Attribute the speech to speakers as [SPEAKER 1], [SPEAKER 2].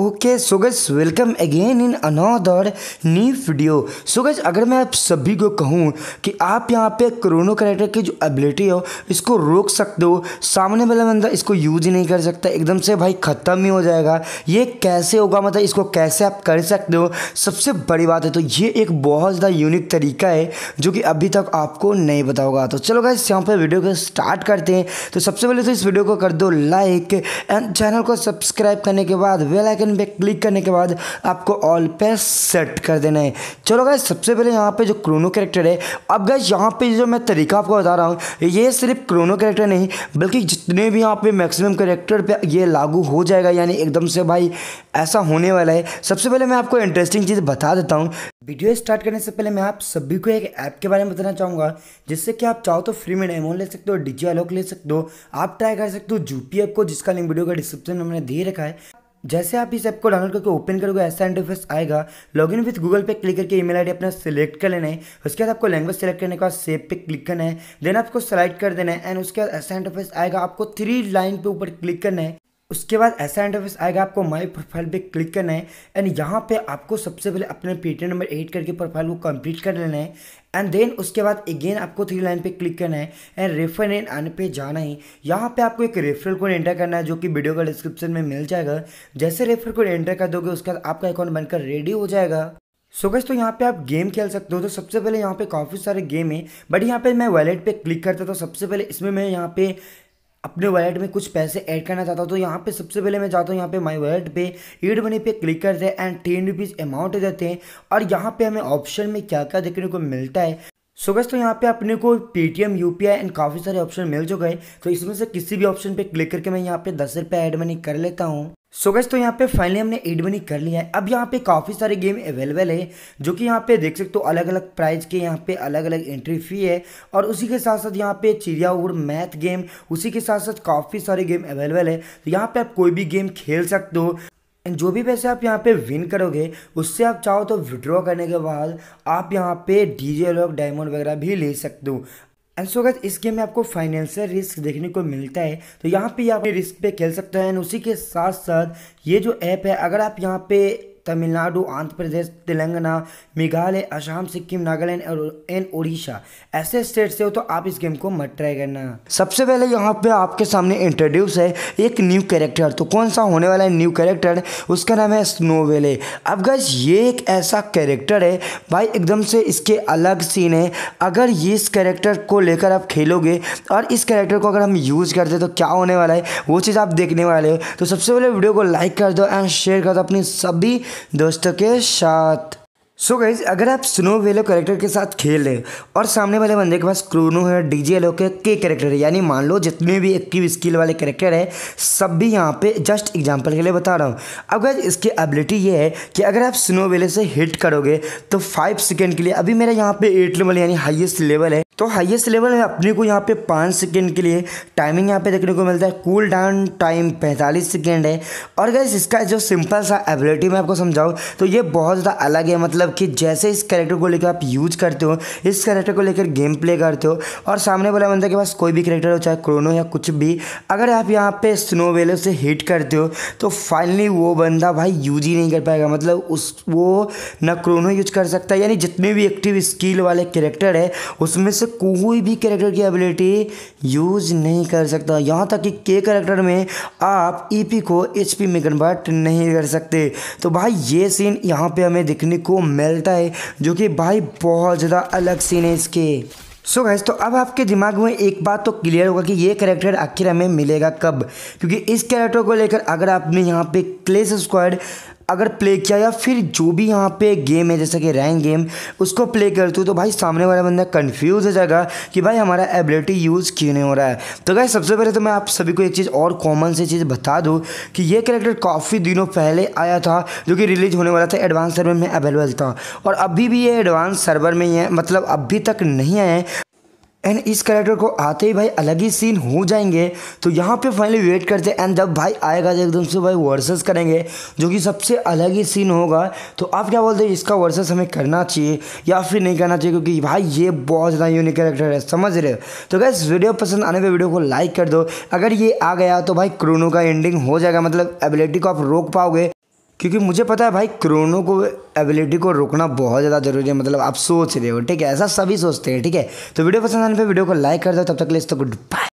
[SPEAKER 1] okay so guys welcome again in another new video so guys अगर मैं आप सभी को कहूँ कि आप यहाँ पे क्रोनो करेक्टर की जो एबिलिटी हो इसको रोक सकते हो सामने वाला बंदा इसको यूज ही नहीं कर सकता एकदम से भाई ख़त्म ही हो जाएगा ये कैसे होगा मतलब इसको कैसे आप कर सकते हो सबसे बड़ी बात है तो ये एक बहुत ज़्यादा यूनिक तरीका है जो कि अभी तक आपको नहीं बताओगा तो चलो गाइस यहाँ पर वीडियो को स्टार्ट करते हैं तो सबसे पहले तो इस वीडियो को कर दो लाइक एंड चैनल को सब्सक्राइब करने के बाद वेलाइकन बटन पे क्लिक करने के बाद आपको ऑल पे सेट कर देना है चलो गाइज सबसे पहले यहाँ पे जो क्रोनो कैरेक्टर है अब गाइज यहाँ पे जो मैं तरीका आपको बता रहा हूँ ये सिर्फ क्रोनो कैरेक्टर नहीं बल्कि जितने भी यहाँ पे मैक्सिमम कैरेक्टर पे ये लागू हो जाएगा यानी एकदम से भाई ऐसा होने वाला है सबसे पहले मैं आपको इंटरेस्टिंग चीज़ बता देता हूँ वीडियो स्टार्ट करने से पहले मैं आप सभी को एक ऐप के बारे में बताना चाहूँगा जिससे कि आप चाहो तो फ्री में डेमोन ले सकते हो डिजी अलॉक ले सकते हो आप ट्राई कर सकते हो जूपी ऐप को जिसका लिंक वीडियो का डिस्क्रिप्शन में मैंने दे रखा है जैसे आप इस ऐप को डाउनलोड करके ओपन करोगे ऐसा इंटरफेस आएगा लॉगिन विथ गूगल पे क्लिक करके ईमेल आईडी अपना सिलेक्ट कर लेना है उसके बाद आपको लैंग्वेज सेलेक्ट करने के बाद सेव पे क्लिक करना है देन आपको सेलेक्ट कर देना है एंड उसके बाद ऐसा इंटरफेस आएगा आपको थ्री लाइन पे ऊपर क्लिक करना है उसके बाद ऐसा इंटरफेस आएगा आपको माय प्रोफाइल पे क्लिक करना है एंड यहाँ पे आपको सबसे पहले अपने पेटीएम नंबर एडिट करके प्रोफाइल को कंप्लीट कर लेना है एंड देन उसके बाद अगेन आपको थ्री लाइन पे क्लिक करना है एंड रेफर एंड आने पे जाना ही यहाँ पे आपको एक रेफरल कोड एंटर करना है जो कि वीडियो का डिस्क्रिप्शन में मिल जाएगा जैसे रेफर कोड एंटर कर दोगे उसके बाद आपका अकाउंट बनकर रेडी हो जाएगा सो so गैस तो यहाँ पे आप गेम खेल सकते हो तो सबसे पहले यहाँ पे काफ़ी सारे गेम हैं बट यहाँ पे मैं वॉलेट पे क्लिक करता तो सबसे पहले इसमें मैं यहाँ पे अपने वॉलेट में कुछ पैसे ऐड करना चाहता हूँ तो यहाँ पे सबसे पहले मैं जाता हूँ यहाँ पे माय वॉलेट पे एड मनी पे क्लिक करते हैं एंड टेन रुपीज़ अमाउंट देते हैं और यहाँ पे हमें ऑप्शन में क्या क्या देखने को मिलता है सो गैस तो यहाँ पे अपने को Paytm U P I and काफ़ी सारे ऑप्शन मिल चुके हैं तो इसमें से किसी भी ऑप्शन पे क्लिक करके मैं यहाँ पे दस रुपये ऐड मनी कर लेता हूँ सो गैस तो यहाँ पे फाइनली हमने एड मनी कर लिया है अब यहाँ पे काफ़ी सारे गेम अवेलेबल है जो कि यहाँ पे देख सकते हो अलग अलग प्राइस के यहाँ पे अलग अलग एंट्री फ़ी है और उसी के साथ साथ यहाँ पे चिड़िया उड़ मैथ गेम उसी के साथ साथ काफ़ी सारे गेम अवेलेबल है तो यहाँ पे आप कोई भी गेम खेल सकते हो जो भी पैसे आप यहाँ पे विन करोगे उससे आप चाहो तो विड्रॉ करने के बाद आप यहाँ पे डीजे लॉक डायमंड वगैरह भी ले सकते हो एंड सो गैस इस गेम में आपको फाइनेंशियल रिस्क देखने को मिलता है तो यहाँ पे आप रिस्क पे खेल सकते हैं एंड उसी के साथ साथ ये जो ऐप है अगर आप यहाँ पे तमिलनाडु आंध्र प्रदेश तेलंगाना मेघालय असम सिक्किम नागालैंड और एंड उड़ीसा ऐसे स्टेट से हो तो आप इस गेम को मत ट्राई करना सबसे पहले यहाँ पे आपके सामने इंट्रोड्यूस है एक न्यू कैरेक्टर तो कौन सा होने वाला है न्यू कैरेक्टर उसका नाम है स्नो वेले अब गज ये एक ऐसा कैरेक्टर है भाई एकदम से इसके अलग सीन है अगर ये इस कैरेक्टर को लेकर आप खेलोगे और इस कैरेक्टर को अगर हम यूज़ करते तो क्या होने वाला है वो चीज़ आप देखने वाले हो तो सबसे पहले वीडियो को लाइक कर दो एंड शेयर कर दो अपनी सभी दोस्तों के साथ सो so गाइज अगर आप स्नो वेलो करेक्टर के साथ खेल रहे हो और सामने वाले बंदे के पास क्रोनो है डीजे एलो के के करेक्टर है यानी मान लो जितने भी एक्टिव स्किल वाले करेक्टर है सब भी यहाँ पे जस्ट एग्जांपल के लिए बता रहा हूँ अब गाइज इसकी एबिलिटी ये है कि अगर आप स्नो वेलो से हिट करोगे तो फाइव सेकेंड के लिए अभी मेरा यहाँ पे एट लेवल यानी हाइएस्ट लेवल है तो हाइएस्ट लेवल में अपने को यहाँ पे पाँच सेकेंड के लिए टाइमिंग यहाँ पे देखने को मिलता है कूल डाउन टाइम पैंतालीस सेकेंड है और गैस इसका जो सिंपल सा एबिलिटी मैं आपको समझाऊँ तो ये बहुत ज़्यादा अलग है मतलब मतलब कि जैसे इस कैरेक्टर को लेकर आप यूज करते हो इस कैरेक्टर को लेकर गेम प्ले करते हो और सामने वाला बंदा के पास कोई भी कैरेक्टर हो चाहे क्रोनो या कुछ भी अगर आप यहाँ पे स्नो वेलो से हिट करते हो तो फाइनली वो बंदा भाई यूज ही नहीं कर पाएगा मतलब उस वो ना क्रोनो यूज कर सकता है यानी जितने भी एक्टिव स्किल वाले कैरेक्टर है उसमें से कोई भी कैरेक्टर की एबिलिटी यूज नहीं कर सकता यहाँ तक कि के कैरेक्टर में आप ई e को एच में कन्वर्ट नहीं कर सकते तो भाई ये सीन यहाँ पर हमें देखने को मिलता है जो कि भाई बहुत ज़्यादा अलग सीन है इसके सो so गैस तो अब आपके दिमाग में एक बात तो क्लियर होगा कि ये कैरेक्टर आखिर हमें मिलेगा कब क्योंकि इस कैरेक्टर को लेकर अगर आपने यहाँ पे क्लेस स्क्वाड अगर प्ले किया या फिर जो भी यहाँ पे गेम है जैसे कि रैंक गेम उसको प्ले करते हो तो भाई सामने वाला बंदा कन्फ्यूज़ हो जाएगा कि भाई हमारा एबिलिटी यूज़ क्यों नहीं हो रहा है तो भाई सबसे पहले तो मैं आप सभी को एक चीज़ और कॉमन सी चीज़ बता दूँ कि ये करेक्टर काफ़ी दिनों पहले आया था जो कि रिलीज होने वाला था एडवांस सर्वर में अवेलेबल था और अभी भी ये एडवांस सर्वर में ही है मतलब अभी तक नहीं आए एंड इस कैरेक्टर को आते ही भाई अलग ही सीन हो जाएंगे तो यहाँ पे फाइनली वेट करते एंड जब भाई आएगा तो एकदम से भाई वर्सेस करेंगे जो कि सबसे अलग ही सीन होगा तो आप क्या बोलते हैं इसका वर्सेस हमें करना चाहिए या फिर नहीं करना चाहिए क्योंकि भाई ये बहुत ज़्यादा यूनिक कैरेक्टर है समझ रहे हो तो गैस वीडियो पसंद आने पर वीडियो को लाइक कर दो अगर ये आ गया तो भाई क्रोनो का एंडिंग हो जाएगा मतलब एबिलिटी को आप रोक पाओगे क्योंकि मुझे पता है भाई क्रोनो को एबिलिटी को रोकना बहुत ज़्यादा जरूरी है मतलब आप सोच रहे हो ठीक है ऐसा सभी सोचते हैं ठीक है तो वीडियो पसंद आने पर वीडियो को लाइक कर दो तब तक के तो गुड बाय